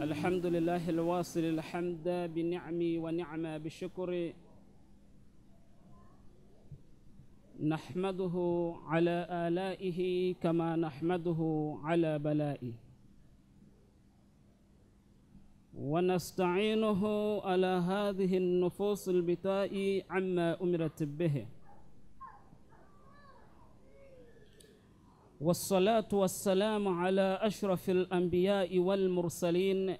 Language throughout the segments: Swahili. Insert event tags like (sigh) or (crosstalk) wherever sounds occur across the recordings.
الحمد لله الواصل الحمد بنعمي ونعمة بشكر نحمده على آلائه كما نحمده على بلائه ونستعينه على هذه النفوس البتاء عما أمرت به والصلاة والسلام على أشرف الأنبياء والمرسلين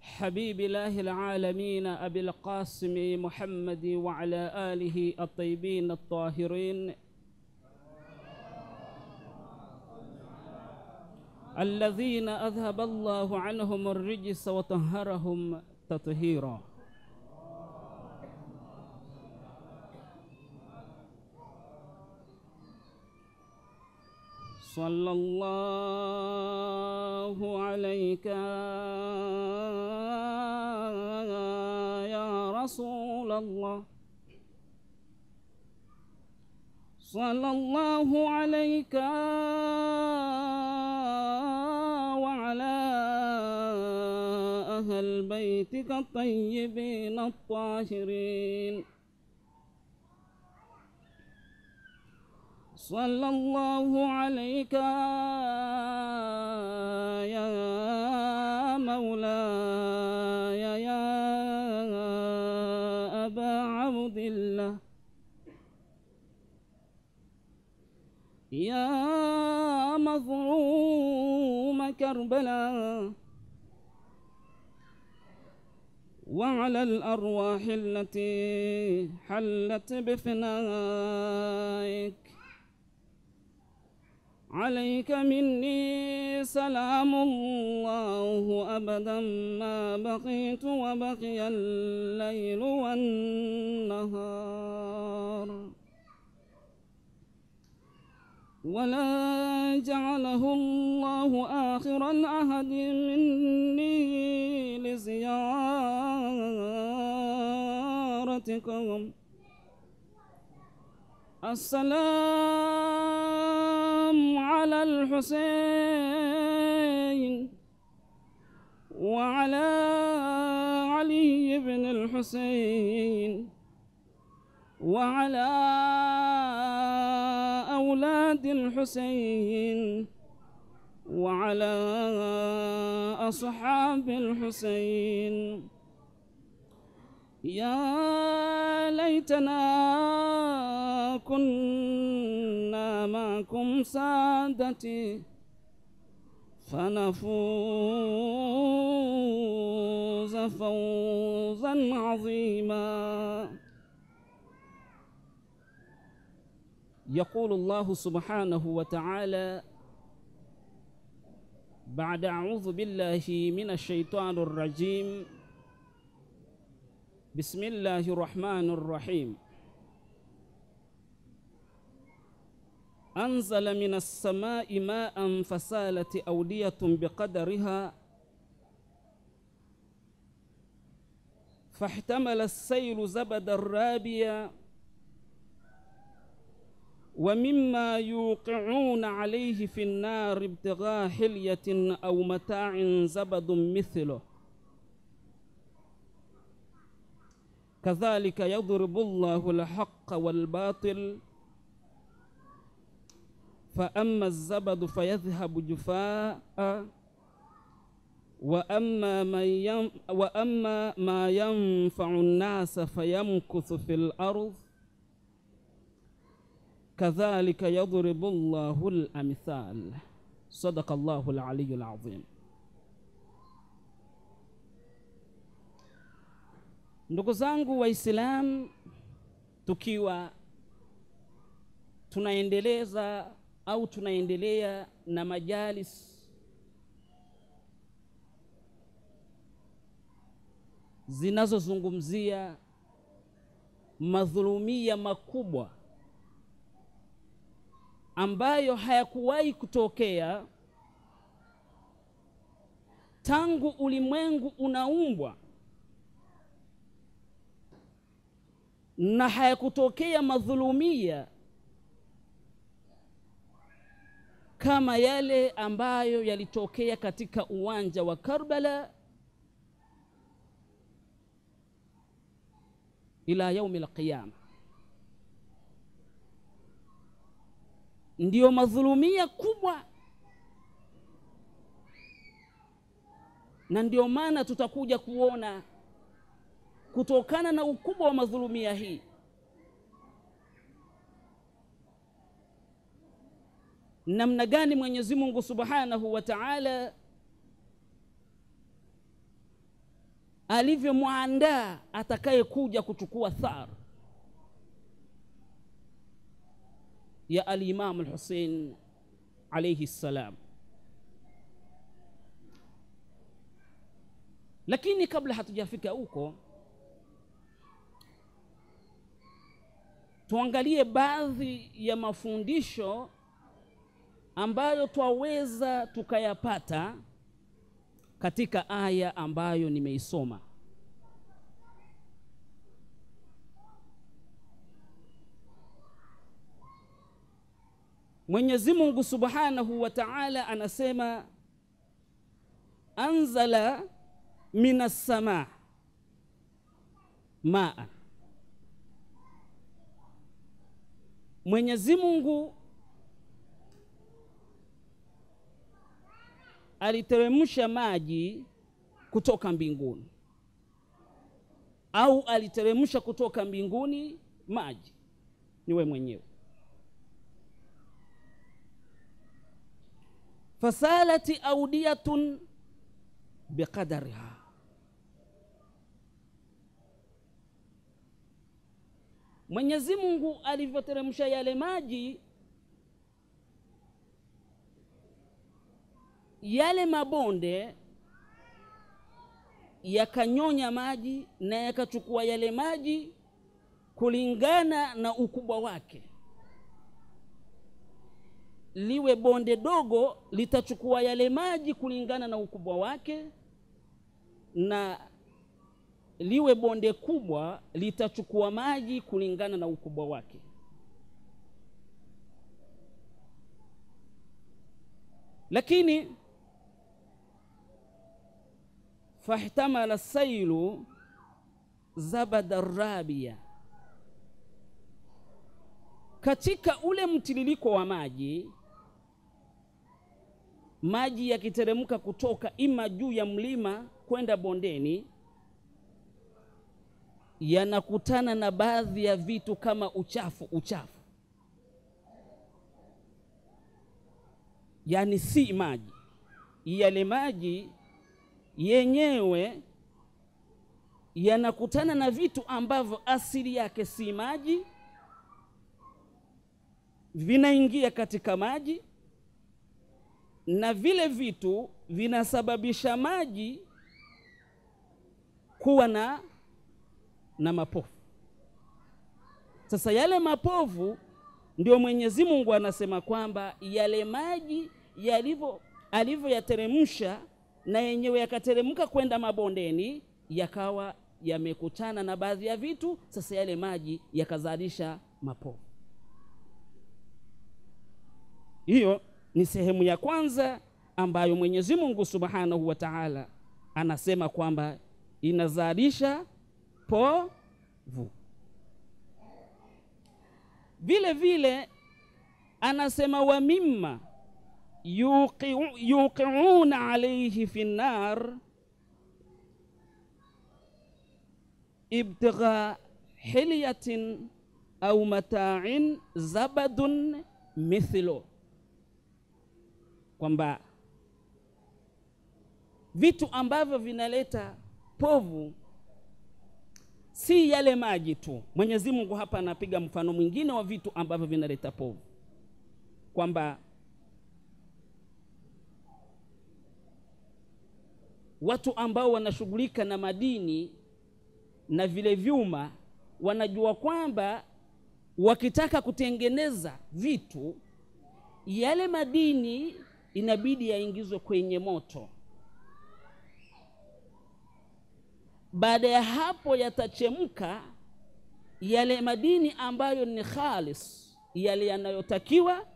حبيب الله العالمين أبي القاسم محمد وعلى آله الطيبين الطاهرين الذين أذهب الله عنهم الرجس وطهرهم تطهيراً صلى الله عليك يا رسول الله صلى الله عليك وعلى أهل بيتك الطيبين الطاهرين صلى الله عليك يا مولاي يا أبا عبد الله يا مظلوم كربلاء وعلى الأرواح التي حلت بفنائك عليك مني سلام الله أبدا ما بقيت وبقي الليل والنهار ولا جعله الله آخر العهد مني لزيارتكم السلام على الحسين وعلى علي بن الحسين وعلى أولاد الحسين وعلى أصحاب الحسين يا ليتنا كنا معكم سادتي فنفوز فوزا عظيما يقول الله سبحانه وتعالى بعد أعوذ بالله من الشيطان الرجيم بسم الله الرحمن الرحيم أنزل من السماء ماء فسالت أودية بقدرها فاحتمل السيل زبدا رابيا ومما يوقعون عليه في النار ابتغاء حلية أو متاع زبد مثله كذلك يضرب الله الحق والباطل فأما الزبد فيذهب جفاء وأما, من يم وأما ما ينفع الناس فيمكث في الأرض كذلك يضرب الله الأمثال صدق الله العلي العظيم Ndugu zangu Waislamu, tukiwa tunaendeleza au tunaendelea na majalis zinazozungumzia madhulumia makubwa ambayo hayakuwahi kutokea tangu ulimwengu unaumbwa na hayakutokea madhulumia kama yale ambayo yalitokea katika uwanja wa Karbala ila yaumi alqiyama. Ndiyo madhulumia kubwa, na ndio maana tutakuja kuona kutokana na ukubwa wa madhulumia hii namna gani Mwenyezi Mungu Subhanahu wa Ta'ala alivyomwandaa atakayekuja kuchukua thar ya al-Imam al-Hussein alayhi salam. Lakini kabla hatujafika huko tuangalie baadhi ya mafundisho ambayo twaweza tukayapata katika aya ambayo nimeisoma. Mwenyezi Mungu Subhanahu wa Ta'ala anasema anzala minas samaa maa Mwenyezi Mungu aliteremsha maji kutoka mbinguni au aliteremsha kutoka mbinguni maji, ni we mwenyewe. fasalati audiyatun biqadariha Mwenyezi Mungu alivyoteremsha yale maji, yale mabonde yakanyonya maji na yakachukua yale maji kulingana na ukubwa wake. Liwe bonde dogo litachukua yale maji kulingana na ukubwa wake na liwe bonde kubwa litachukua maji kulingana na ukubwa wake. Lakini fahtamala sailu zabada rabia, katika ule mtiririko wa maji, maji yakiteremka kutoka ima juu ya mlima kwenda bondeni yanakutana na baadhi ya vitu kama uchafu uchafu, yaani si maji. Yale maji yenyewe yanakutana na vitu ambavyo asili yake si maji, vinaingia katika maji na vile vitu vinasababisha maji kuwa na na mapofu. Sasa yale mapofu ndio Mwenyezi Mungu anasema kwamba yale maji yalivyo alivyoyateremsha na yenyewe yakateremka kwenda mabondeni, yakawa yamekutana na baadhi ya vitu. Sasa yale maji yakazalisha mapovu. Hiyo ni sehemu ya kwanza ambayo Mwenyezi Mungu Subhanahu wa Ta'ala anasema kwamba inazalisha povu. Vile vile anasema wa mimma yuqiuna alayhi fi nar ibtigha hilyatin au mata'in zabadun mithlo, kwamba vitu ambavyo vinaleta povu si yale maji tu. Mwenyezi Mungu hapa anapiga mfano mwingine wa vitu ambavyo vinaleta povu, kwamba watu ambao wanashughulika na madini na vile vyuma wanajua kwamba wakitaka kutengeneza vitu, yale madini inabidi yaingizwe kwenye moto. baada ya hapo yatachemka yale madini ambayo ni khalis, yale yanayotakiwa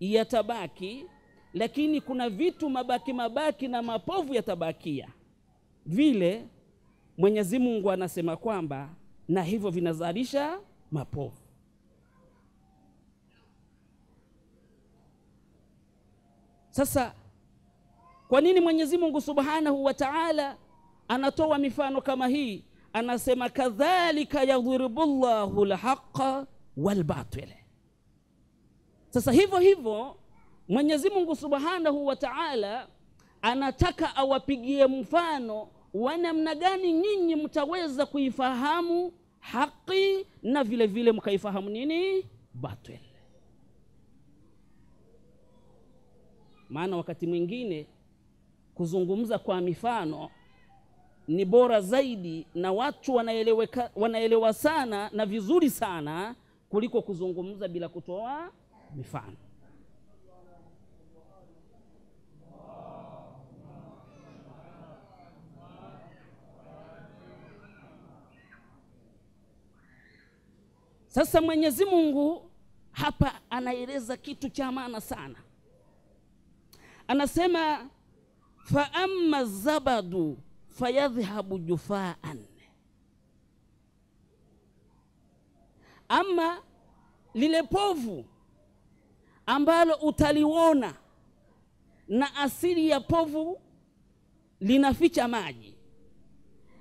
yatabaki, lakini kuna vitu mabaki mabaki na mapovu yatabakia vile. Mwenyezi Mungu anasema kwamba na hivyo vinazalisha mapovu. Sasa kwa nini Mwenyezi Mungu Subhanahu wa Ta'ala anatoa mifano kama hii anasema kadhalika yadhribu llahu lhaqa walbatil sasa hivyo hivyo mwenyezi mungu subhanahu wa taala anataka awapigie mfano wa namna gani nyinyi mtaweza kuifahamu haki na vile vile mkaifahamu nini batil maana wakati mwingine kuzungumza kwa mifano ni bora zaidi na watu wanaeleweka, wanaelewa sana na vizuri sana kuliko kuzungumza bila kutoa mifano. Sasa Mwenyezi Mungu hapa anaeleza kitu cha maana sana, anasema fa amma zabadu fayadhhabu jufaan, ama lile povu ambalo utaliona na asili ya povu linaficha maji,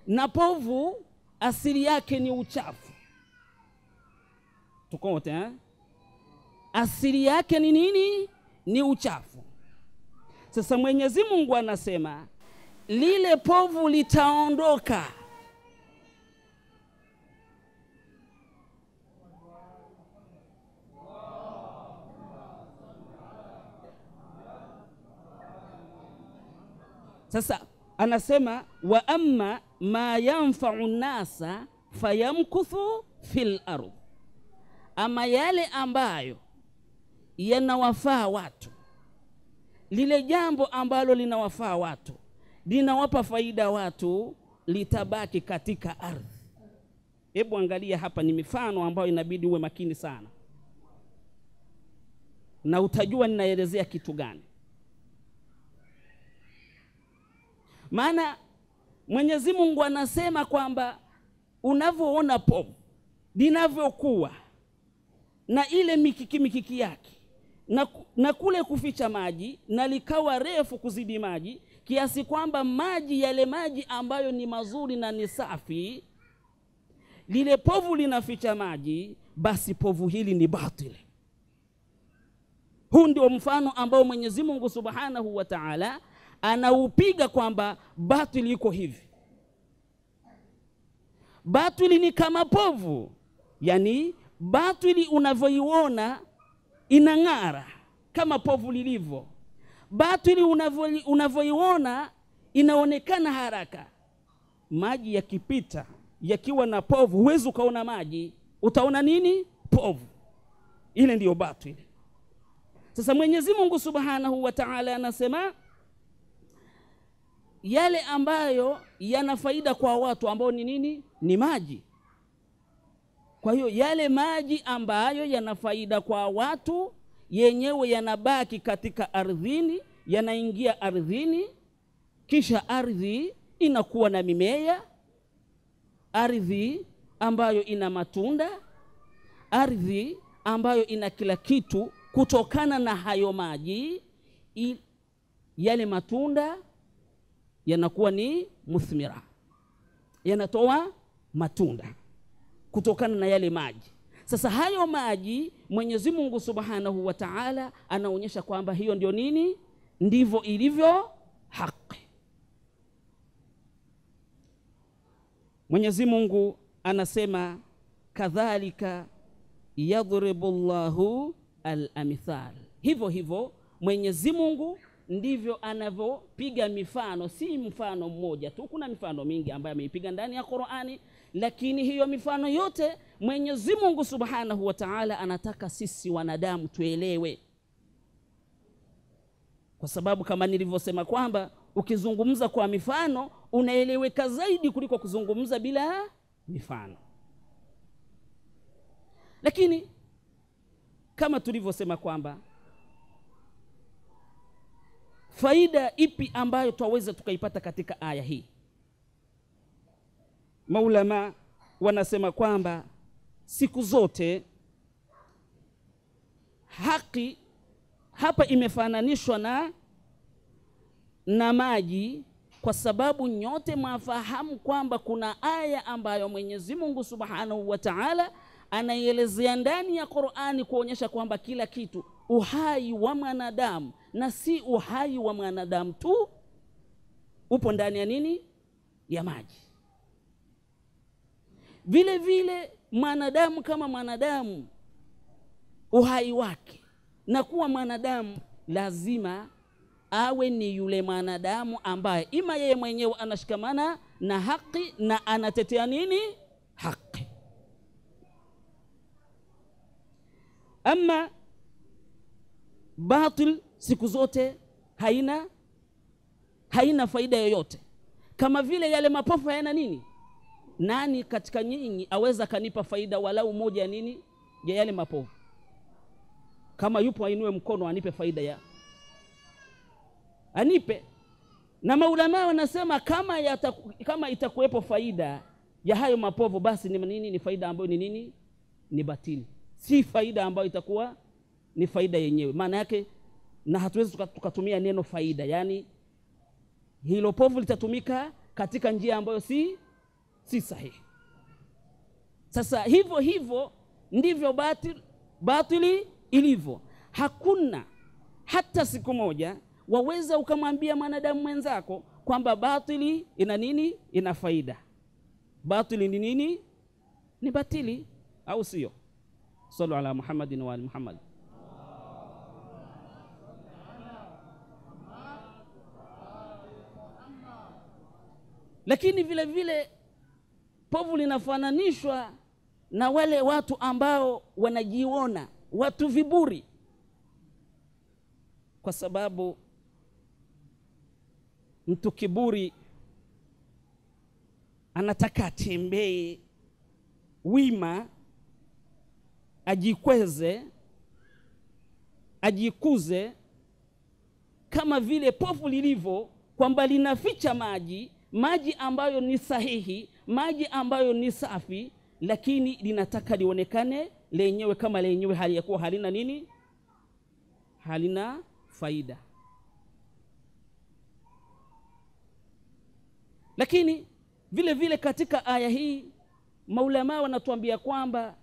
na povu asili yake ni uchafu. Tuko wote eh? Asili yake ni nini? Ni uchafu. Sasa Mwenyezi Mungu anasema lile povu litaondoka. Sasa anasema wa amma ma yanfau nasa fayamkuthu fil ardh, ama yale ambayo yanawafaa watu, lile jambo ambalo linawafaa watu linawapa faida watu litabaki katika ardhi. Hebu angalia hapa, ni mifano ambayo inabidi uwe makini sana, na utajua ninaelezea kitu gani. Maana Mwenyezi Mungu anasema kwamba unavyoona povu linavyokuwa na ile mikiki mikiki yake na, na kule kuficha maji na likawa refu kuzidi maji kiasi kwamba maji yale maji ambayo ni mazuri na ni safi, lile povu linaficha maji, basi povu hili ni batili. Huu ndio mfano ambao Mwenyezi Mungu Subhanahu wa Ta'ala anaupiga kwamba batili iko hivi. Batili ni kama povu, yani batili unavyoiona inang'ara kama povu lilivyo batili unavyoiona inaonekana haraka. Maji yakipita yakiwa na povu, huwezi ukaona maji, utaona nini? Povu. Ile ndiyo batili. Sasa Mwenyezi Mungu Subhanahu wa Ta'ala anasema yale ambayo yana faida kwa watu ambao ni nini? Ni maji. Kwa hiyo yale maji ambayo yana faida kwa watu yenyewe yanabaki katika ardhini, yanaingia ardhini, kisha ardhi inakuwa na mimea, ardhi ambayo ina matunda, ardhi ambayo ina kila kitu. Kutokana na hayo maji, yale matunda yanakuwa ni muthmira, yanatoa matunda kutokana na yale maji. Sasa hayo maji Mwenyezi Mungu Subhanahu wa Ta'ala anaonyesha kwamba hiyo ndio nini, ndivyo ilivyo haki. Mwenyezi Mungu anasema kadhalika yadhribu Allahu al amithal hivyo hivyo Mwenyezi Mungu ndivyo anavyopiga mifano, si mfano mmoja tu, kuna mifano mingi ambayo ameipiga ndani ya Qur'ani lakini hiyo mifano yote Mwenyezi Mungu Subhanahu wa Ta'ala anataka sisi wanadamu tuelewe, kwa sababu kama nilivyosema kwamba ukizungumza kwa mifano unaeleweka zaidi kuliko kuzungumza bila mifano. Lakini kama tulivyosema kwamba faida ipi ambayo twaweza tukaipata katika aya hii? maulama wanasema kwamba siku zote haki hapa imefananishwa na na maji kwa sababu nyote mwafahamu kwamba kuna aya ambayo Mwenyezi Mungu Subhanahu wa Ta'ala anaielezea ndani ya Qur'ani kuonyesha kwamba kila kitu uhai wa mwanadamu na si uhai wa mwanadamu tu upo ndani ya nini? Ya maji vile vile mwanadamu kama mwanadamu uhai wake na kuwa mwanadamu lazima awe ni yule mwanadamu ambaye ima yeye mwenyewe anashikamana na haki na anatetea nini haki ama batil siku zote haina haina faida yoyote kama vile yale mapofu hayana nini nani katika nyinyi aweza kanipa faida walau moja ya nini ya yale mapovu? Kama yupo ainue mkono anipe faida ya anipe. Na maulamaa wanasema kama, kama itakuwepo faida ya hayo mapovu, basi ni nini? Ni faida ambayo ni nini? Ni batili, si faida ambayo itakuwa ni faida yenyewe. Maana yake, na hatuwezi tukatumia neno faida, yaani hilo povu litatumika katika njia ambayo si si sahihi. Sasa hivyo hivyo ndivyo batili, batili ilivyo. Hakuna hata siku moja waweza ukamwambia mwanadamu mwenzako kwamba batili ina nini, ina faida. Batili ni nini? Ni batili, au sio? Sallu ala Muhammadin wa ali Muhammad. Lakini vile vile Povu linafananishwa na wale watu ambao wanajiona watu viburi, kwa sababu mtu kiburi anataka atembee wima, ajikweze, ajikuze kama vile povu lilivyo, kwamba linaficha maji, maji ambayo ni sahihi maji ambayo ni safi, lakini linataka lionekane lenyewe kama lenyewe hali ya kuwa halina nini, halina faida. Lakini vile vile katika aya hii maulamaa wanatuambia kwamba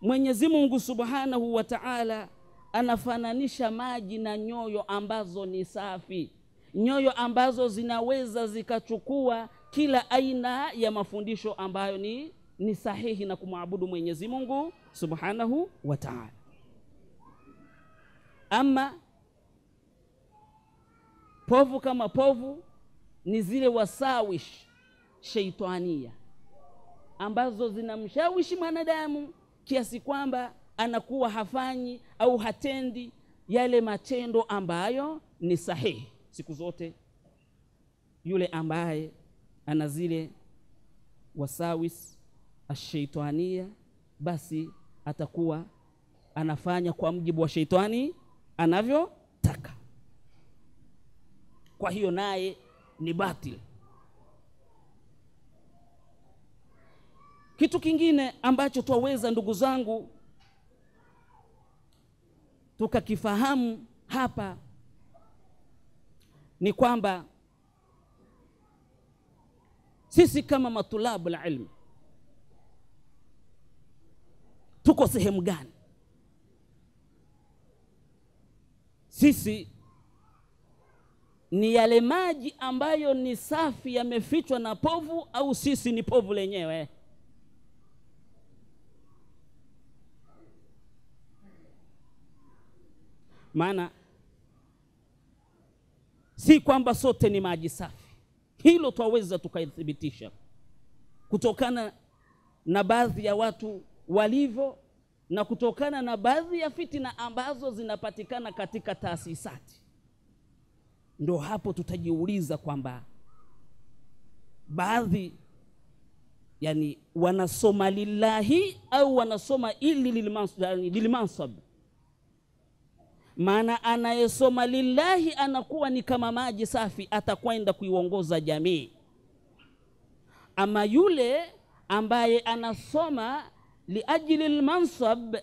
Mwenyezi Mungu Subhanahu wa Ta'ala anafananisha maji na nyoyo ambazo ni safi, nyoyo ambazo zinaweza zikachukua kila aina ya mafundisho ambayo ni, ni sahihi na kumwabudu Mwenyezi Mungu subhanahu wa taala. Ama povu kama povu ni zile wasawish sheitania ambazo zinamshawishi mwanadamu kiasi kwamba anakuwa hafanyi au hatendi yale matendo ambayo ni sahihi. Siku zote yule ambaye ana zile wasawis asheitania, basi atakuwa anafanya kwa mjibu wa sheitani anavyotaka. Kwa hiyo naye ni batil. Kitu kingine ambacho twaweza ndugu zangu tukakifahamu hapa ni kwamba sisi kama matulabu la ilmu tuko sehemu gani? Sisi ni yale maji ambayo ni safi yamefichwa na povu, au sisi ni povu lenyewe? Maana si kwamba sote ni maji safi hilo twaweza tukaithibitisha kutokana na baadhi ya watu walivyo na kutokana na baadhi ya fitina ambazo zinapatikana katika taasisati. Ndo hapo tutajiuliza kwamba baadhi yani wanasoma lillahi au wanasoma ili lilmansab maana anayesoma lillahi anakuwa ni kama maji safi, atakwenda kuiongoza jamii. Ama yule ambaye anasoma liajili lmansab,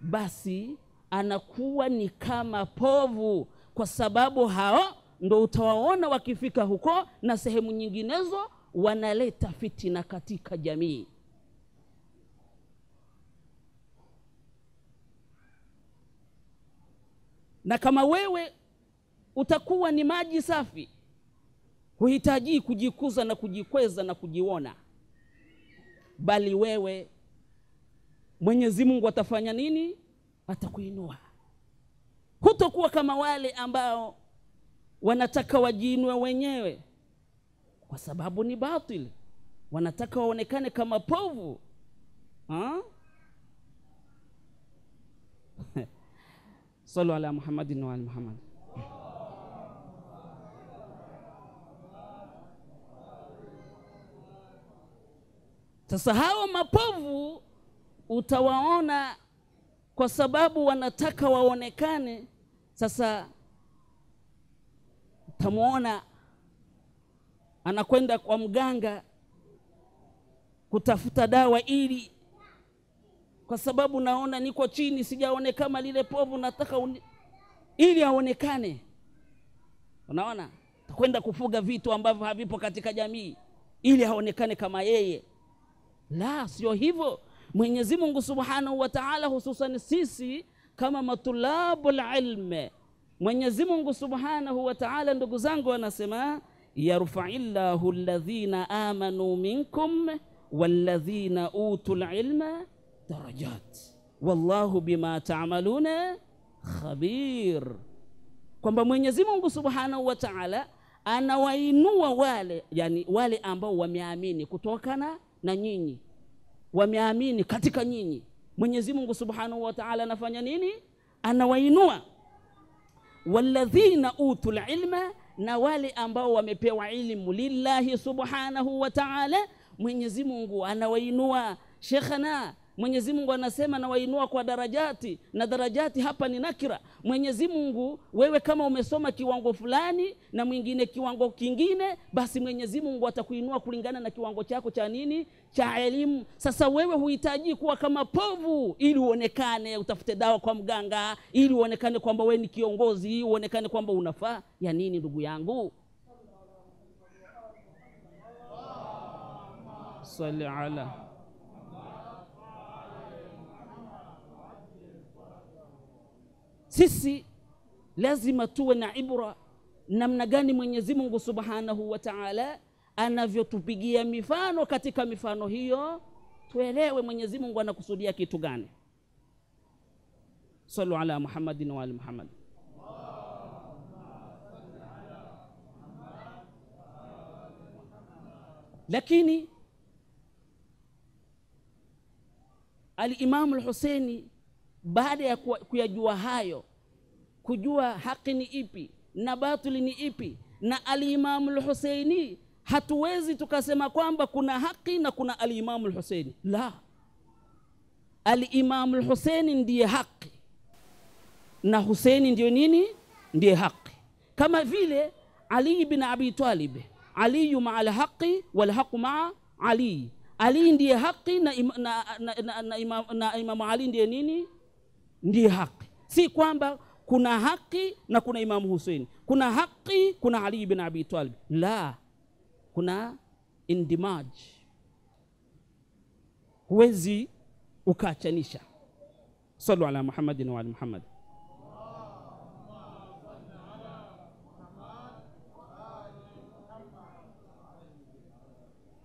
basi anakuwa ni kama povu, kwa sababu hao ndo utawaona wakifika huko na sehemu nyinginezo wanaleta fitina katika jamii. na kama wewe utakuwa ni maji safi huhitaji kujikuza na kujikweza na kujiona bali wewe mwenyezi mungu atafanya nini atakuinua hutokuwa kama wale ambao wanataka wajiinue wenyewe kwa sababu ni batili wanataka waonekane kama povu (laughs) Sallu ala Muhammadin wa ala Sasa hawa mapovu utawaona kwa sababu wanataka waonekane. Sasa utamwona anakwenda kwa mganga kutafuta dawa ili kwa sababu naona niko chini, sijaone kama lile povu, nataka un... ili aonekane. Unaona, kwenda kufuga vitu ambavyo havipo katika jamii ili aonekane kama yeye. La, sio hivyo. Mwenyezi Mungu Subhanahu wa Ta'ala, hususan sisi kama matulabul ilm, Mwenyezi Mungu Subhanahu wa Ta'ala, ndugu zangu, anasema yarfa'illahu alladhina amanu minkum walladhina utul ilma darajat, wallahu bima taamaluna khabir, kwamba Mwenyezi Mungu Subhanahu wa Ta'ala anawainua wale, yani wale ambao wameamini kutokana na nyinyi, wameamini katika nyinyi. Mwenyezi Mungu Subhanahu wa Ta'ala anafanya nini? Anawainua walladhina utul ilma, na wale ambao wamepewa ilmu lillahi subhanahu wa ta'ala, Mwenyezi Mungu anawainua shekhana Mwenyezi Mungu anasema nawainua kwa darajati, na darajati hapa ni nakira. Mwenyezi Mungu, wewe kama umesoma kiwango fulani na mwingine kiwango kingine, basi Mwenyezi Mungu atakuinua kulingana na kiwango chako cha nini, cha elimu. Sasa wewe huhitaji kuwa kama povu ili uonekane, utafute dawa kwa mganga ili uonekane kwamba wewe ni kiongozi, uonekane kwamba unafaa. Ya nini, ndugu yangu? Salli ala sisi lazima tuwe na ibra namna gani Mwenyezi Mungu Subhanahu wa Ta'ala anavyotupigia mifano. Katika mifano hiyo tuelewe Mwenyezi Mungu anakusudia kitu gani. Sallu ala Muhammadin wa ala Muhammad. Lakini Alimamu Lhuseini baada ya kuyajua hayo, kujua haki ni ipi na batili ni ipi, na alimamu lhuseini, hatuwezi tukasema kwamba kuna haki na kuna alimamu lhuseini. La, alimamu lhuseini ndiye haki na Huseini ndiyo nini? Ndiye haki, kama vile Ali ibn Abi Talib, aliyu maa lhaqi walhaqu maa Ali, Ali ndiye haki na, na, na, na, na, na, na, na Imamu Ali ndiye nini? ndiye haki, si kwamba kuna haki na kuna Imamu Husein, kuna haki, kuna Ali bin Abi Talib. La, kuna indimaj, huwezi ukaachanisha. Sallu ala Muhammadin wa ali Muhammad.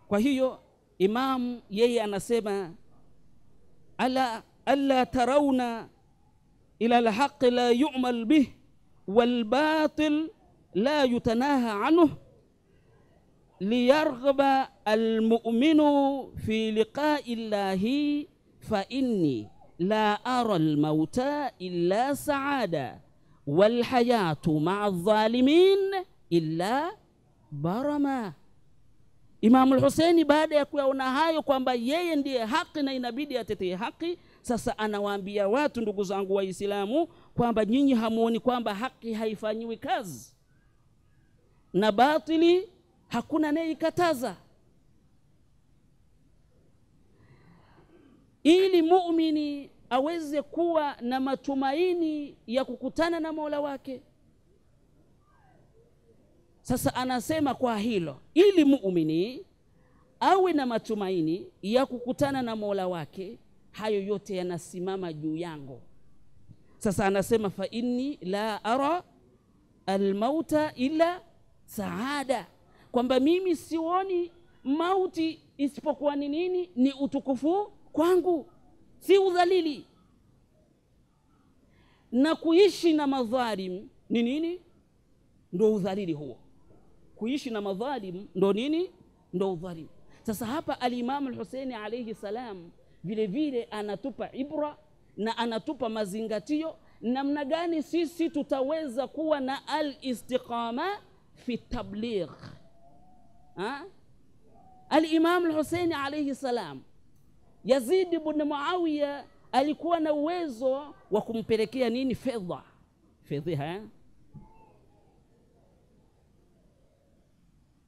Kwa hiyo imam yeye anasema ala alla tarawna إلى الحق لا يعمل به والباطل لا يتناهى عنه ليرغب المؤمن في لقاء الله فإني لا أرى الموت إلا سعادة والحياة مع الظالمين إلا برما Imamu Huseini baada ya kuyaona kwamba yeye ndiye haki na inabidi atetee haki, Sasa anawaambia watu, ndugu zangu Waislamu, kwamba nyinyi hamuoni kwamba haki haifanyiwi kazi na batili hakuna anayeikataza. Ili muumini aweze kuwa na matumaini ya kukutana na Mola wake. Sasa anasema kwa hilo, ili muumini awe na matumaini ya kukutana na Mola wake hayo yote yanasimama juu yangu. Sasa anasema fa inni la ara almauta illa saada, kwamba mimi sioni mauti isipokuwa ni nini? Ni utukufu kwangu, si udhalili. Na kuishi na madhalim ni nini? Ndo udhalili huo. Kuishi na madhalim ndo nini? Ndo udhalili. Sasa hapa Alimamu Lhuseini alaihi salam vile vile anatupa ibra na anatupa mazingatio namna gani sisi tutaweza kuwa na alistiqama fi tabligh. Alimamu Lhuseini alaihi salam, Yazidi bni Muawiya alikuwa na uwezo wa kumpelekea nini? Fedha, fedha.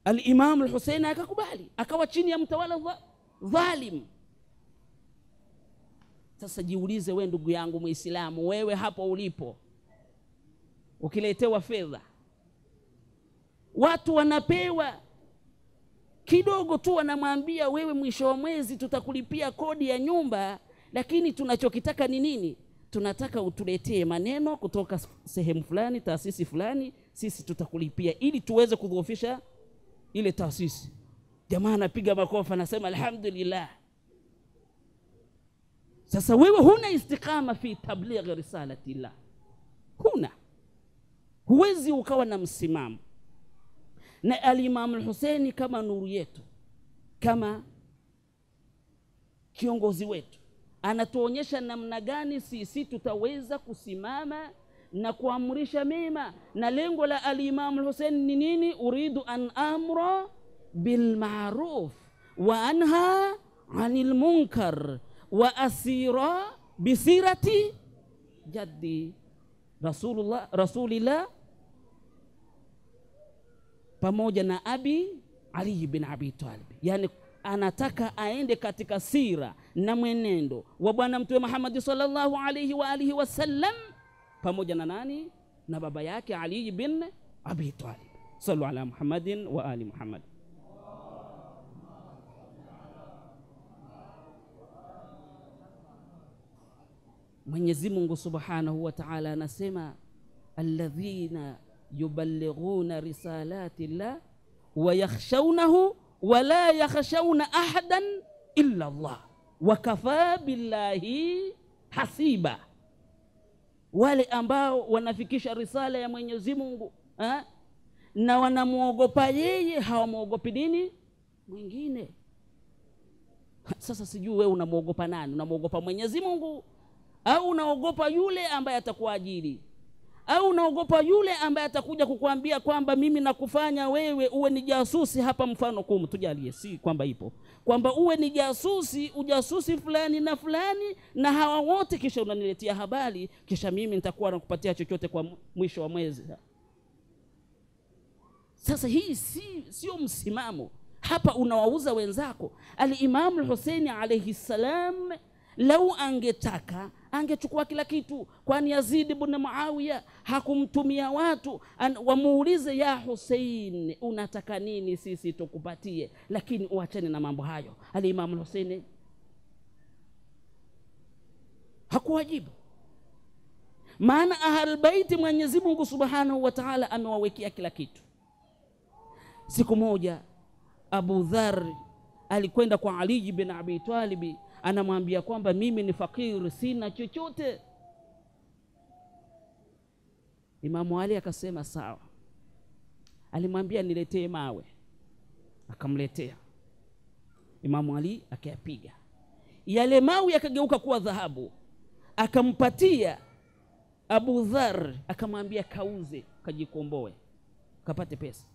Alimamu Lhuseini akakubali, akawa chini ya mtawala dhalim sasa jiulize we ndugu yangu Muislamu, wewe hapo ulipo ukiletewa fedha, watu wanapewa kidogo tu, wanamwambia wewe, mwisho wa mwezi tutakulipia kodi ya nyumba, lakini tunachokitaka ni nini? Tunataka utuletee maneno kutoka sehemu fulani, taasisi fulani, sisi tutakulipia ili tuweze kudhoofisha ile taasisi. Jamaa anapiga makofi, anasema alhamdulillah. Sasa wewe huna istiqama fi tablighi risalatillah, huna huwezi ukawa na msimamo. Na alimamu lhuseini kama nuru yetu, kama kiongozi wetu, anatuonyesha namna gani sisi tutaweza kusimama na kuamrisha mema. Na lengo la alimamu Huseini ni nini? uridu an amra bilmaruf wa anha anil munkar wa asira bisirati jaddi Rasulullah Rasulillah pamoja na Abi Ali bin Abi Talib. yani anataka aende katika sira na mwenendo wa Bwana Mtume Muhammad sallallahu alayhi wa alihi wasallam pamoja na nani? Na baba yake Ali bin Abi Talib. Sallu ala Muhammadin wa ali Muhammad. Mwenyezi Mungu Subhanahu wa Ta'ala anasema alladhina yuballighuna risalati la wa yakhshawnahu wa la yakhshawna ahadan illa Allah wa kafa billahi hasiba, wale ambao wanafikisha risala ya Mwenyezi Mungu ha? na wanamwogopa yeye, hawamwogopi nini mwingine. Sasa sijui wewe unamwogopa nani? Unamwogopa Mwenyezi Mungu au unaogopa yule ambaye atakuajiri au unaogopa yule ambaye atakuja kukuambia kwamba mimi nakufanya wewe uwe ni jasusi hapa mfano kumu tujalie si kwamba ipo kwamba uwe ni jasusi ujasusi fulani na fulani na hawa wote kisha unaniletea habari kisha mimi nitakuwa nakupatia chochote kwa mwisho wa mwezi sasa hii si sio msimamo hapa unawauza wenzako alimamu lhuseini alaihi salam lau angetaka angechukua kila kitu, kwani Yazid ibn Muawiya hakumtumia watu an, wamuulize ya Hussein, unataka nini sisi tukupatie, lakini uachane na mambo hayo. Alimamu Hussein hakuwajibu, maana ahalbaiti Mwenyezi Mungu Subhanahu wa Ta'ala amewawekea kila kitu. Siku moja Abu Dharr alikwenda kwa Ali bin Abi Talib, anamwambia kwamba mimi ni fakiri, sina chochote. Imamu Ali akasema sawa, alimwambia niletee mawe, akamletea. Imamu Ali akayapiga yale mawe, yakageuka kuwa dhahabu, akampatia Abu Dhar, akamwambia kauze, kajikomboe, kapate pesa.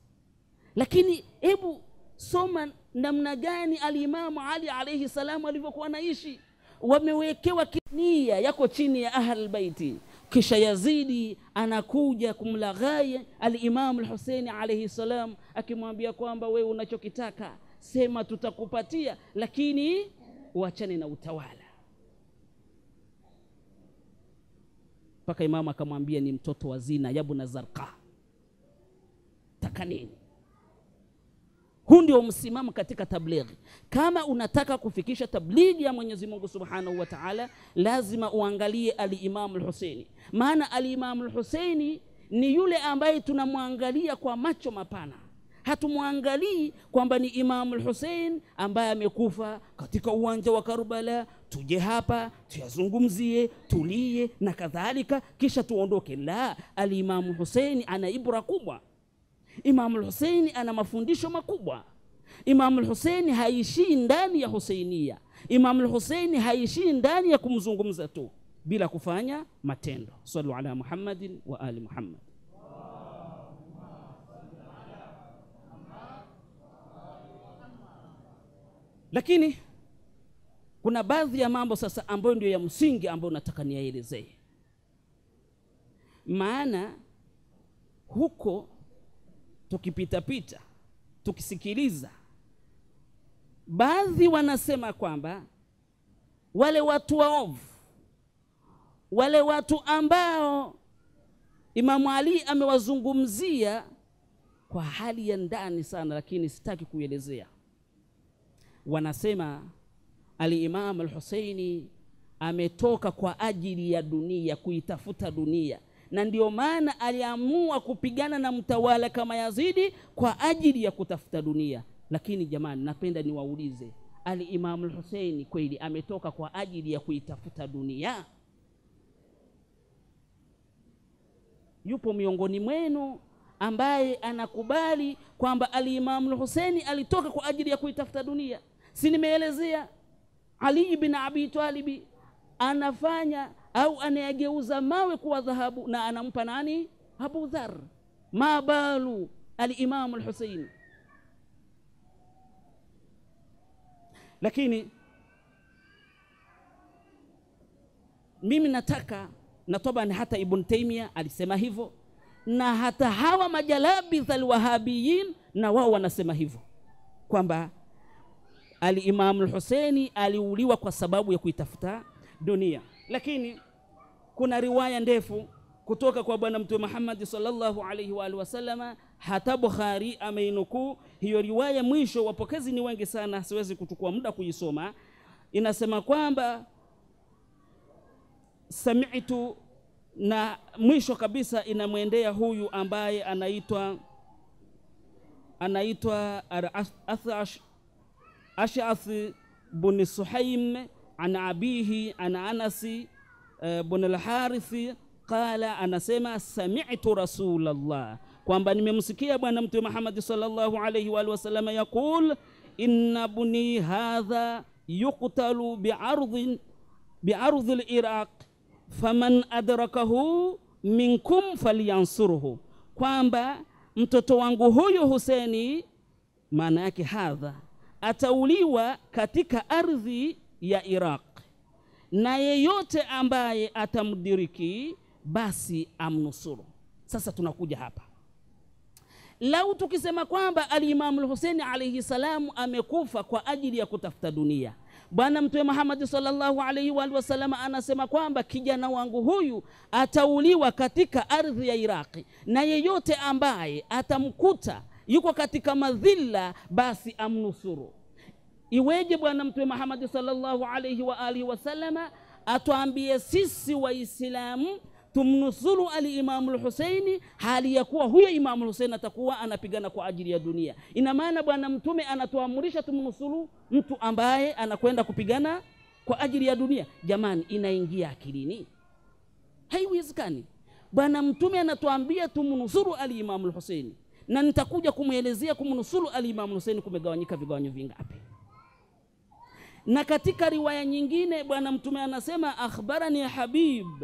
Lakini hebu soma namna gani alimamu ali alaihi salamu alivyokuwa naishi wamewekewa kinia yako chini ya ahlulbaiti kisha yazidi anakuja kumlaghai alimamu lhuseini alaihi salam akimwambia kwamba wewe unachokitaka sema tutakupatia lakini uachane na utawala mpaka imamu akamwambia ni mtoto wa zina yabuna zarqa taka nini huu ndio msimamo katika tablighi. Kama unataka kufikisha tablighi ya Mwenyezi Mungu Subhanahu wa Ta'ala, lazima uangalie al Lhuseini, maana al Lhuseini ni yule ambaye tunamwangalia kwa macho mapana, hatumwangalii kwamba ni Imamu Lhusein ambaye amekufa katika uwanja wa Karbala, tuje hapa tuyazungumzie, tulie na kadhalika, kisha tuondoke. La, Alimamu Huseini ana ibra kubwa Imam Hussein ana mafundisho makubwa. Imam Hussein haishii ndani ya Husainia. Imam Hussein haishii ndani ya kumzungumza tu bila kufanya matendo. Sallu ala Muhammadin wa ali Muhammad. Lakini kuna baadhi ya mambo sasa ambayo ndio ya msingi ambayo nataka niyaelezee, maana huko tukipitapita tukisikiliza, baadhi wanasema kwamba wale watu waovu, wale watu ambao Imamu Ali amewazungumzia kwa hali ya ndani sana, lakini sitaki kuelezea. Wanasema Alimamu Alhuseini ametoka kwa ajili ya dunia, kuitafuta dunia na ndio maana aliamua kupigana na mtawala kama Yazidi kwa ajili ya kutafuta dunia. Lakini jamani, napenda niwaulize, Alimamu Huseini kweli ametoka kwa ajili ya kuitafuta dunia? Yupo miongoni mwenu ambaye anakubali kwamba Alimamu Huseini alitoka kwa ajili ya kuitafuta dunia? Si nimeelezea Ali ibn Abi Talibi anafanya au anayegeuza mawe kuwa dhahabu na anampa nani abu dhar ma balu alimamu lhusein lakini mimi nataka na ni hata ibn taimia alisema hivyo na hata hawa majalabidha alwahabiyin na wao wanasema hivyo kwamba alimamu lhuseini aliuliwa kwa sababu ya kuitafuta dunia lakini kuna riwaya ndefu kutoka kwa Bwana Mtume Muhammad sallallahu alaihi wa alihi wasallama, hata Bukhari ameinukuu hiyo riwaya. Mwisho, wapokezi ni wengi sana, siwezi kuchukua muda kuisoma. Inasema kwamba sami'tu, na mwisho kabisa inamwendea huyu ambaye anaitwa anaitwa Ash'ath bin Suhaim عن أبيه عن أنس آه، بن الحارث قال أنا سمع سمعت رسول الله قام بني ممسكي أبو نمت محمد صلى الله عليه وآله وسلم يقول إن بني هذا يقتل بعرض بعرض العراق فمن أدركه منكم فلينصره قام mtotowangu huyu Huseni manake hadha atauliwa katika ardhi ya Iraq, na yeyote ambaye atamdiriki basi amnusuru. Sasa tunakuja hapa, lau tukisema kwamba alimamu Lhuseini alaihi salamu amekufa kwa ajili ya kutafuta dunia Bwana Mtume Muhammad sallallahu alaihi wa sallam anasema kwamba kijana wangu huyu atauliwa katika ardhi ya Iraqi, na yeyote ambaye atamkuta yuko katika madhila basi amnusuru. Iweje Bwana Mtume Muhammad sallallahu alayhi wa alihi wasallama atuambie sisi Waislamu tumnusuru al lhuseini hali ya kuwa huyo imamu lhuseini atakuwa anapigana kwa ajili ya dunia ina maana bwana mtume anatuamrisha tumnusuru mtu ambaye anakwenda kupigana kwa ajili ya dunia jamani inaingia akilini haiwezekani bwana mtume anatuambia tumnusuru al lhuseini na nitakuja kumwelezea kumnusuru al lhuseini kumegawanyika vigawanyo vingapi na katika riwaya nyingine bwana mtume anasema akhbarani habib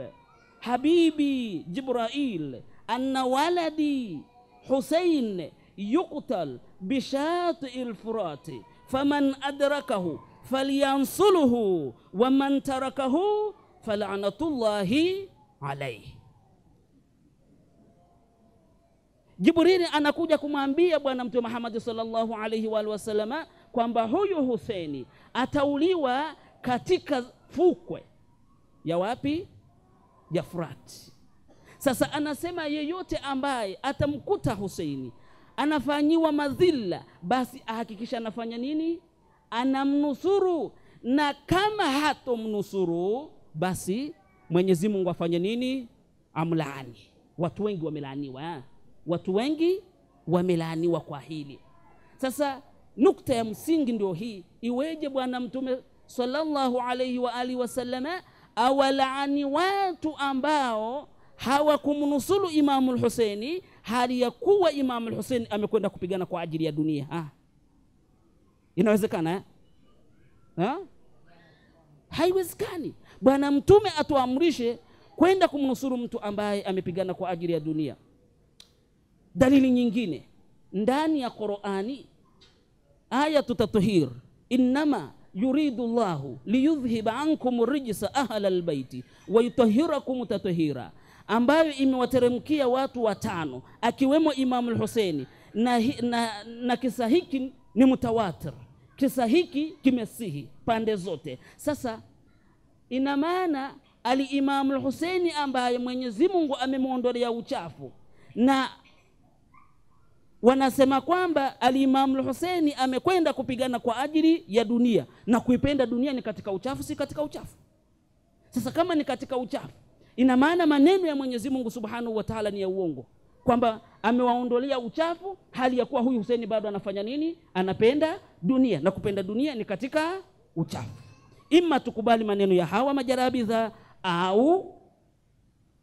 habibi jibrail anna waladi husein yuqtal bishatii lfurati faman adrakahu falyansuluhu waman tarakahu falanatullahi alayhi jibrili anakuja kumwambia bwana mtume muhammad sallallahu alayhi wa sallama kwamba huyu Huseni atauliwa katika fukwe ya wapi? Ya Furati. Sasa anasema yeyote ambaye atamkuta Huseini anafanyiwa madhila, basi ahakikisha anafanya nini? Anamnusuru, na kama hatomnusuru, basi Mwenyezi Mungu afanye nini? Amlaani. Watu wengi wamelaaniwa, watu wengi wamelaaniwa kwa hili. Sasa Nukta ya msingi ndio hii, iweje Bwana Mtume sallallahu alaihi wa alihi wasallama awalaani watu ambao hawakumnusulu imamu Huseini hali ya kuwa imamu Huseini amekwenda kupigana kwa ajili ya dunia ha? Inawezekana eh? ha? Haiwezekani. Bwana Mtume atuamrishe kwenda kumnusuru mtu ambaye amepigana kwa ajili ya dunia. Dalili nyingine ndani ya Qur'ani ayatu tathir innama yuridu llahu liyudhhiba ankum rijsa ahla wa wayutahirakum tathira, ambayo imewateremkia watu watano akiwemo Imamu Lhuseini na, na, na kisa hiki ni mutawatir, kisa hiki kimesihi pande zote. Sasa ina maana alimamu Lhuseini ambaye Mwenyezi Mungu amemwondolea uchafu na wanasema kwamba alimamu Huseini amekwenda kupigana kwa ajili ya dunia na kuipenda dunia ni katika uchafu, si katika uchafu. Sasa kama ni katika uchafu, ina maana maneno ya Mwenyezi Mungu Subhanahu wa Ta'ala ni ya uongo, kwamba amewaondolea uchafu hali ya kuwa huyu huseni bado anafanya nini? Anapenda dunia, na kupenda dunia ni katika uchafu. Ima tukubali maneno ya hawa majarabidha au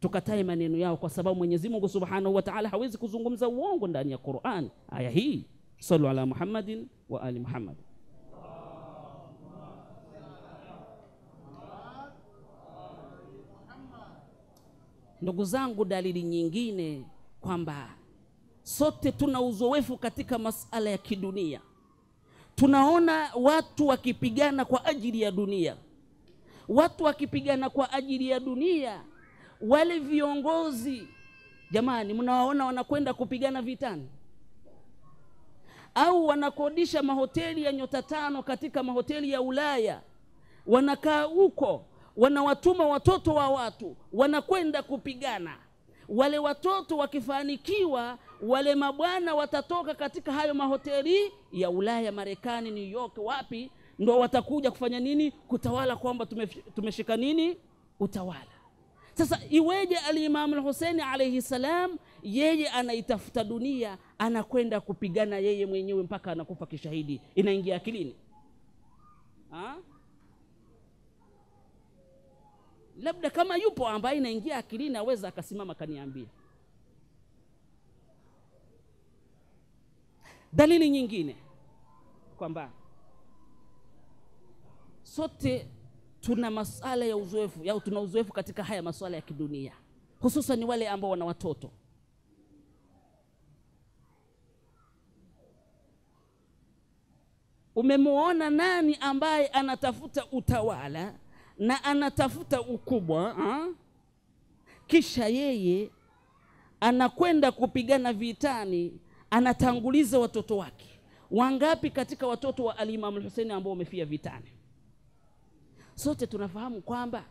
tukatae maneno yao, kwa sababu Mwenyezi Mungu Subhanahu wa Ta'ala hawezi kuzungumza uongo ndani ya Qur'an. Aya hii sallu ala Muhammadin wa ali Muhammad. Ndugu zangu, dalili nyingine kwamba sote tuna uzoefu katika masala ya kidunia. Tunaona watu wakipigana kwa ajili ya dunia, watu wakipigana kwa ajili ya dunia wale viongozi jamani, mnawaona wanakwenda kupigana vitani au wanakodisha mahoteli ya nyota tano katika mahoteli ya Ulaya, wanakaa huko, wanawatuma watoto wa watu wanakwenda kupigana. Wale watoto wakifanikiwa, wale mabwana watatoka katika hayo mahoteli ya Ulaya, Marekani, New York, wapi, ndo watakuja kufanya nini? Kutawala, kwamba tumeshika nini utawala sasa iweje Alimamu Lhuseini alaihi salam yeye anaitafuta dunia, anakwenda kupigana yeye mwenyewe mpaka anakufa kishahidi? Inaingia akilini ha? Labda kama yupo ambaye inaingia akilini, aweza akasimama akaniambia. Dalili nyingine kwamba sote tuna masala ya uzoefu au tuna uzoefu katika haya masuala ya kidunia, hususan ni wale ambao wana watoto. Umemwona nani ambaye anatafuta utawala na anatafuta ukubwa ha? Kisha yeye anakwenda kupigana vitani, anatanguliza watoto wake. Wangapi katika watoto wa Alimamu Huseini ambao wamefia vitani? Sote tunafahamu kwamba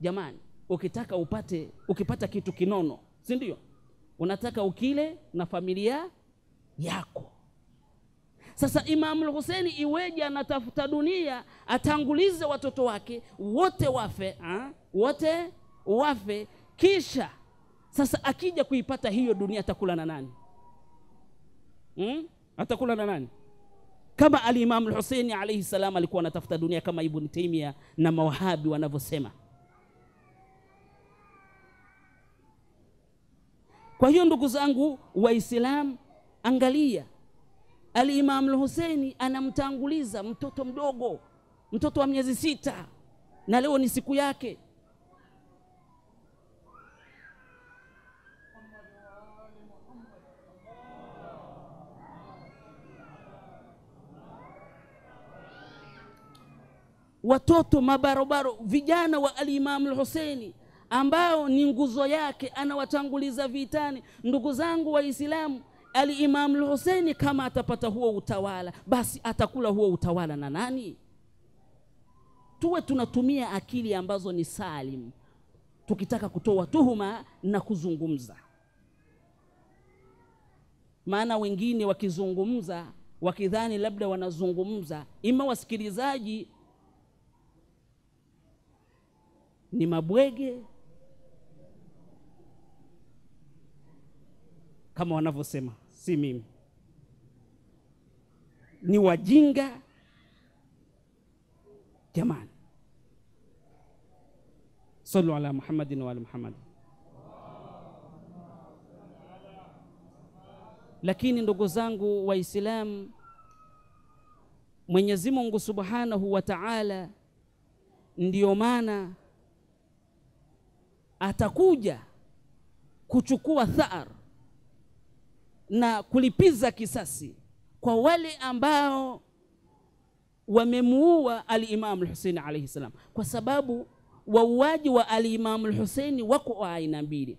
jamani, ukitaka upate, ukipata kitu kinono, si ndio? Unataka ukile na familia yako. Sasa Imamul Huseini iweje anatafuta dunia atangulize watoto wake wote wafe ha? wote wafe, kisha sasa akija kuipata hiyo dunia atakula na nani hmm? atakula na nani? kama Alimamu lhuseini alaihi salam alikuwa anatafuta dunia kama Ibn Taimia na mawahabi wanavyosema. Kwa hiyo ndugu zangu Waislamu, angalia Alimamu lhuseini anamtanguliza mtoto mdogo, mtoto wa miezi sita, na leo ni siku yake. watoto mabarobaro vijana wa alimamu lhuseini ambao ni nguzo yake anawatanguliza vitani ndugu zangu waislamu alimamu lhuseini kama atapata huo utawala basi atakula huo utawala na nani tuwe tunatumia akili ambazo ni salim tukitaka kutoa tuhuma na kuzungumza maana wengine wakizungumza wakidhani labda wanazungumza ima wasikilizaji ni mabwege kama wanavyosema, si mimi, ni wajinga jamani. Sallu ala Muhammadin wa ala Muhammad. Lakini ndugu zangu Waislamu, Mwenyezi Mungu Subhanahu wa Ta'ala, ndiyo maana atakuja kuchukua thaar na kulipiza kisasi kwa wale ambao wamemuua alimamu lhuseini alaihi salam, kwa sababu wauaji wa alimamu lhuseini wako wa aina mbili.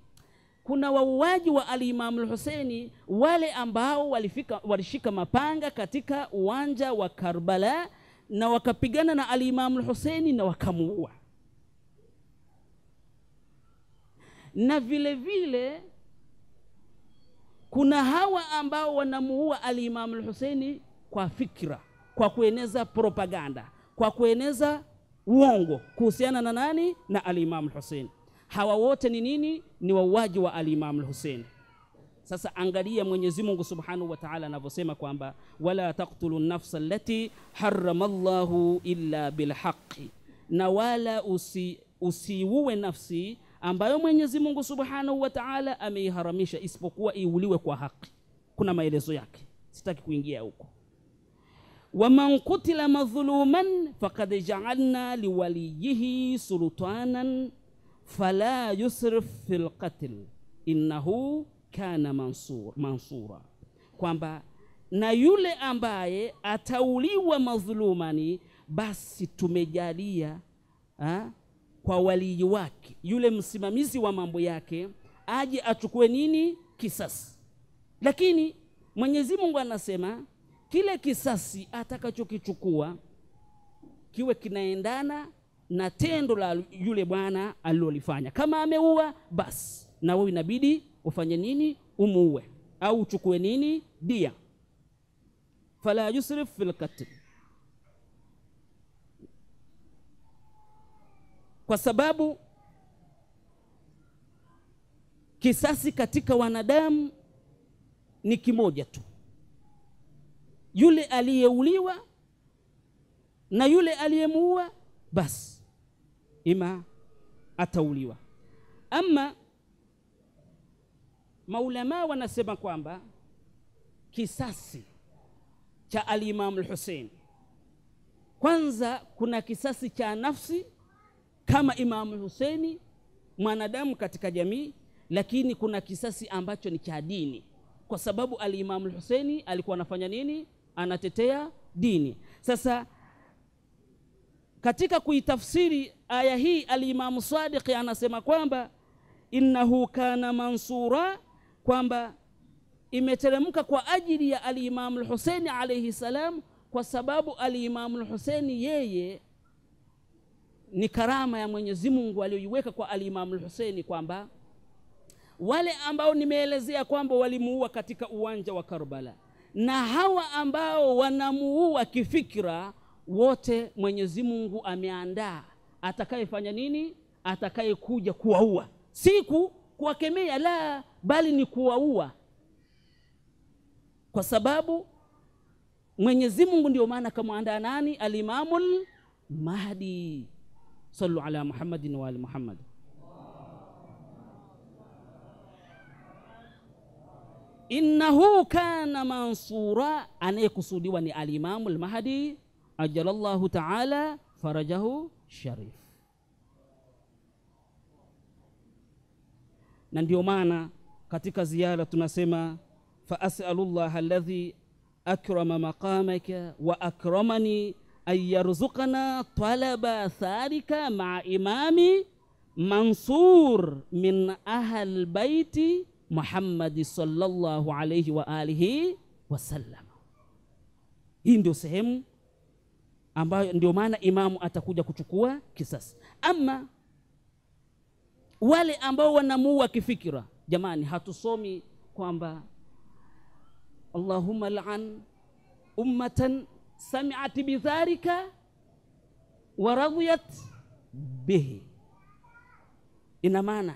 Kuna wauaji wa alimamu lhuseini wale ambao walifika, walishika mapanga katika uwanja wa Karbala na wakapigana na alimamu lhuseini na wakamuua na vile vile kuna hawa ambao wanamuua alimamu Alhuseini kwa fikra, kwa kueneza propaganda, kwa kueneza uongo kuhusiana na nani na alimamu Alhuseini. Hawa wote ni nini? Ni wauaji wa alimamu Alhuseini. Sasa angalia Mwenyezi Mungu Subhanahu wa Ta'ala anavyosema kwamba wala taqtulu nafsa allati haramallahu illa bilhaqi, na wala usi, usiuwe nafsi ambayo Mwenyezi Mungu Subhanahu wa Ta'ala ameiharamisha isipokuwa iuliwe kwa haki. Kuna maelezo yake, sitaki kuingia huko. Waman kutila madhuluman faqad ja'alna liwaliyihi sultanan fala yusrif fil qatl innahu kana mansur, mansura, kwamba na yule ambaye atauliwa madhulumani, basi tumejalia ha? Ah, kwa walii wake, yule msimamizi wa mambo yake aje achukue nini kisasi. Lakini Mwenyezi Mungu anasema kile kisasi atakachokichukua kiwe kinaendana na tendo la yule bwana alilolifanya. Kama ameua, basi na wewe inabidi ufanye nini? Umuue au uchukue nini? Dia. fala yusrif fil qatl kwa sababu kisasi katika wanadamu ni kimoja tu, yule aliyeuliwa na yule aliyemuua, basi ima atauliwa. Ama maulamaa wanasema kwamba kisasi cha alimamu Hussein, kwanza kuna kisasi cha nafsi kama Imamu huseni mwanadamu katika jamii, lakini kuna kisasi ambacho ni cha dini, kwa sababu Alimamu Huseini alikuwa anafanya nini? Anatetea dini. Sasa katika kuitafsiri aya hii Alimamu Sadiqi anasema kwamba innahu kana mansura, kwamba imeteremka kwa ajili ya Alimamu Huseini alaihi salam, kwa sababu Alimamu Huseini yeye ni karama ya Mwenyezi Mungu aliyoiweka kwa Alimamu husaini kwamba wale ambao nimeelezea kwamba walimuua katika uwanja wa Karbala na hawa ambao wanamuua kifikira, wote Mwenyezi Mungu ameandaa atakayefanya nini, atakayekuja kuwaua, siku kuwakemea la, bali ni kuwaua, kwa sababu Mwenyezi Mungu ndio maana akamwandaa nani, Alimamul Mahdi. صلوا على محمد وآل محمد إنه كان منصورا أن يقصدوا أن الإمام المهدي أجل الله تعالى فرجه شريف نديو معنا katika ziara tunasema fa asalullah alladhi akrama maqamaka wa أن يرزقنا طلب ثارك مع إمام منصور من أهل بيت Muhammad sallallahu alaihi wa alihi wasallam. Hii ndio sehemu ambayo ndio maana imamu atakuja kuchukua kisasi. Ama wale ambao wanamuua kifikira, jamani, hatusomi kwamba Allahumma la'an ummatan samiat bidhalika waradhiyat bihi. Ina maana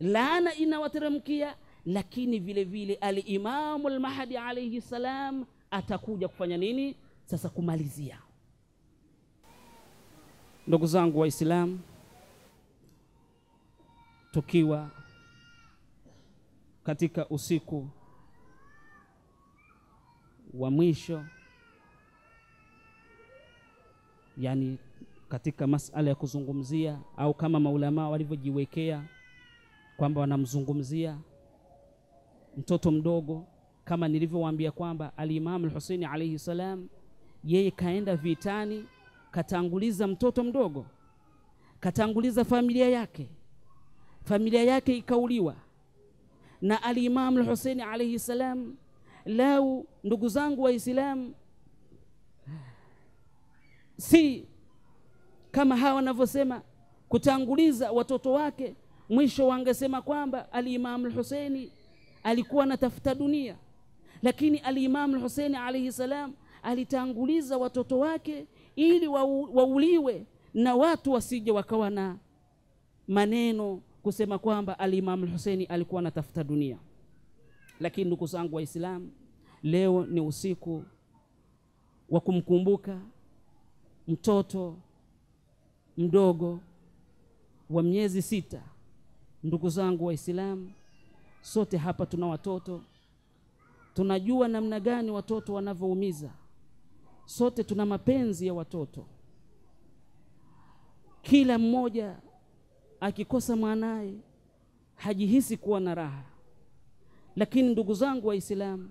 laana inawateremkia, lakini vile vile alimamu Almahdi alaihi salam atakuja kufanya nini sasa? Kumalizia. Ndugu zangu Waislamu, tukiwa katika usiku wa mwisho yani katika masala ya kuzungumzia au kama maulamaa walivyojiwekea kwamba wanamzungumzia mtoto mdogo, kama nilivyowaambia kwamba Alimamu Alhuseini alaihi salam yeye kaenda vitani, katanguliza mtoto mdogo, katanguliza familia yake, familia yake ikauliwa na Alimamu lhuseini alaihi salam. Lau ndugu zangu Waislamu si kama hawa wanavyosema kutanguliza watoto wake. Mwisho wangesema kwamba Alimamu Lhuseini alikuwa anatafuta dunia, lakini Alimamu Lhuseini alaihi salam alitanguliza watoto wake ili wauliwe na watu wasije wakawa na maneno kusema kwamba Alimamu Lhuseini alikuwa anatafuta dunia. Lakini ndugu zangu Waislamu, leo ni usiku wa kumkumbuka mtoto mdogo wa miezi sita. Ndugu zangu Waislamu, sote hapa tuna watoto, tunajua namna gani watoto wanavyoumiza. Sote tuna mapenzi ya watoto. Kila mmoja akikosa mwanaye hajihisi kuwa na raha. Lakini ndugu zangu Waislamu,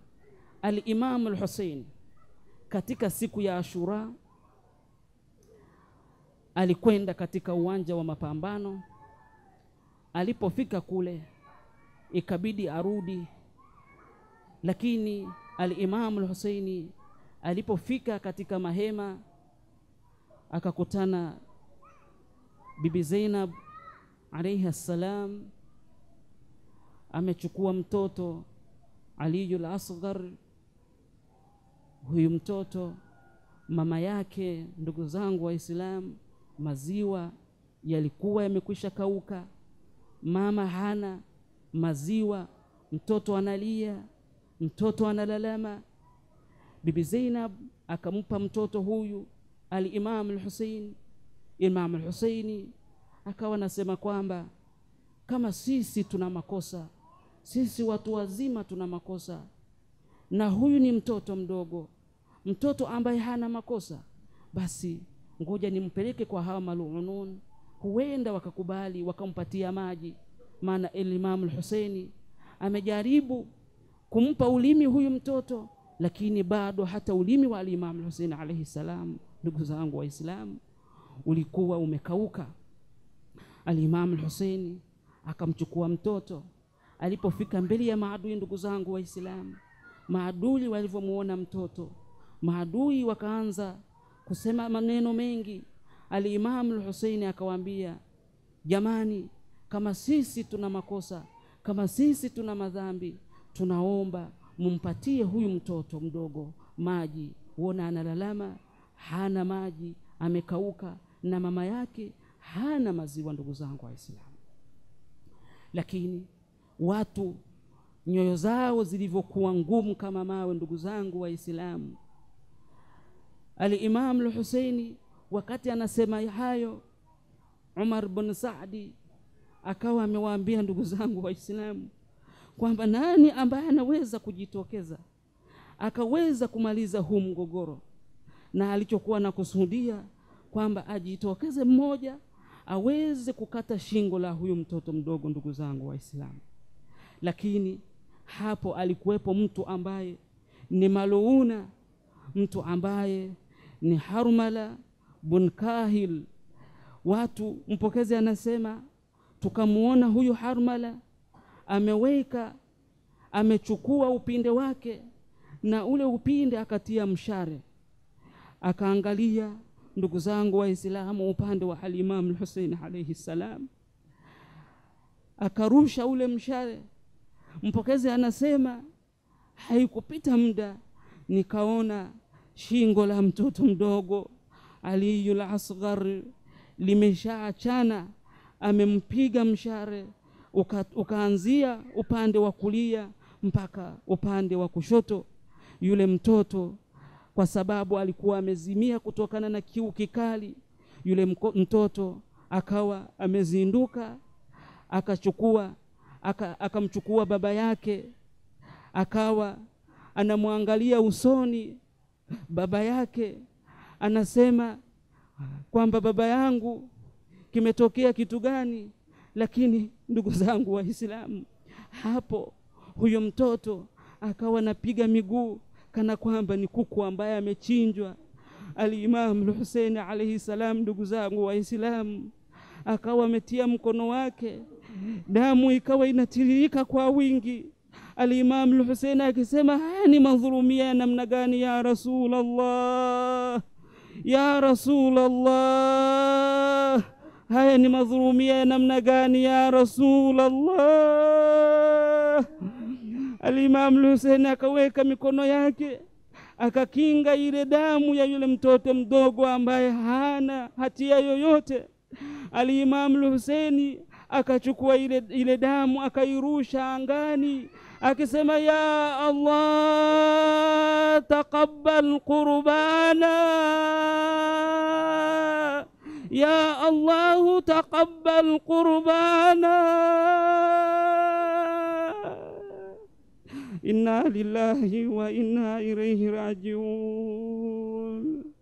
Alimamu Al-Hussein katika siku ya Ashura alikwenda katika uwanja wa mapambano. Alipofika kule, ikabidi arudi, lakini alimamu al alipofika katika mahema akakutana Bibi Zainab alaihi salam amechukua mtoto Aliyul Asghar. Huyu mtoto mama yake, ndugu zangu Waislamu, maziwa yalikuwa yamekwisha kauka, mama hana maziwa, mtoto analia, mtoto analalama. Bibi Zainab akampa mtoto huyu Alimamu lhuseini Imamu Lhuseini akawa anasema kwamba kama sisi tuna makosa, sisi watu wazima tuna makosa, na huyu ni mtoto mdogo, mtoto ambaye hana makosa, basi ngoja nimpeleke kwa hawa maluunun, huenda wakakubali wakampatia maji. Maana Alimamu Lhuseini amejaribu kumpa ulimi huyu mtoto, lakini bado hata ulimi wa Alimamu Lhuseini alaihi salam, ndugu zangu Waislamu, ulikuwa umekauka. Alimamu Lhuseini akamchukua mtoto alipofika mbele ya maadui. Ndugu zangu Waislamu, maadui walivyomwona mtoto, maadui wakaanza kusema maneno mengi. Alimamu Lhuseini akawaambia, jamani, kama sisi tuna makosa, kama sisi tuna madhambi, tunaomba mumpatie huyu mtoto mdogo maji. Uona analalama, hana maji, amekauka, na mama yake hana maziwa. Ndugu zangu Waislamu, lakini watu nyoyo zao zilivyokuwa ngumu kama mawe, ndugu zangu Waislamu, Al-Imam al-Husaini wakati anasema hayo, Umar bin Saadi akawa amewaambia ndugu zangu Waislamu kwamba nani ambaye anaweza kujitokeza akaweza kumaliza huu mgogoro, na alichokuwa nakusudia kwamba ajitokeze mmoja aweze kukata shingo la huyu mtoto mdogo. Ndugu zangu Waislamu, lakini hapo alikuwepo mtu ambaye ni maluuna, mtu ambaye ni Harmala bun Kahil. Watu mpokezi anasema tukamuona huyu Harmala ameweka amechukua upinde wake na ule upinde akatia mshare, akaangalia. Ndugu zangu Waislamu, upande wa Alimamu Hussein alaihi salam akarusha ule mshare. Mpokezi anasema haikupita muda nikaona shingo la mtoto mdogo Aliyul Asghar limeshaachana, amempiga mshare uka, ukaanzia upande wa kulia mpaka upande wa kushoto. Yule mtoto kwa sababu alikuwa amezimia kutokana na kiu kikali, yule mko, mtoto akawa amezinduka, akachukua akamchukua aka baba yake, akawa anamwangalia usoni baba yake anasema kwamba baba yangu kimetokea kitu gani, lakini ndugu zangu Waislamu, hapo huyo mtoto akawa napiga miguu kana kwamba ni kuku ambaye amechinjwa. Alimamu lhuseini alaihi salam, ndugu zangu Waislamu, akawa ametia mkono wake, damu ikawa inatiririka kwa wingi Alimam Lhusein akisema haya ni madhulumia namna gani? Ya Rasulallah, ya Rasulallah, haya ni madhulumia namna gani? Ya Rasulallah. Alimam Lhusein akaweka mikono yake akakinga ile damu ya yule mtoto mdogo ambaye hana hatia yoyote. Alimamu Lhuseini akachukua ile, ile damu akairusha angani أقسم يا الله تقبل قربانا يا الله تقبل قربانا إنا لله وإنا إليه راجعون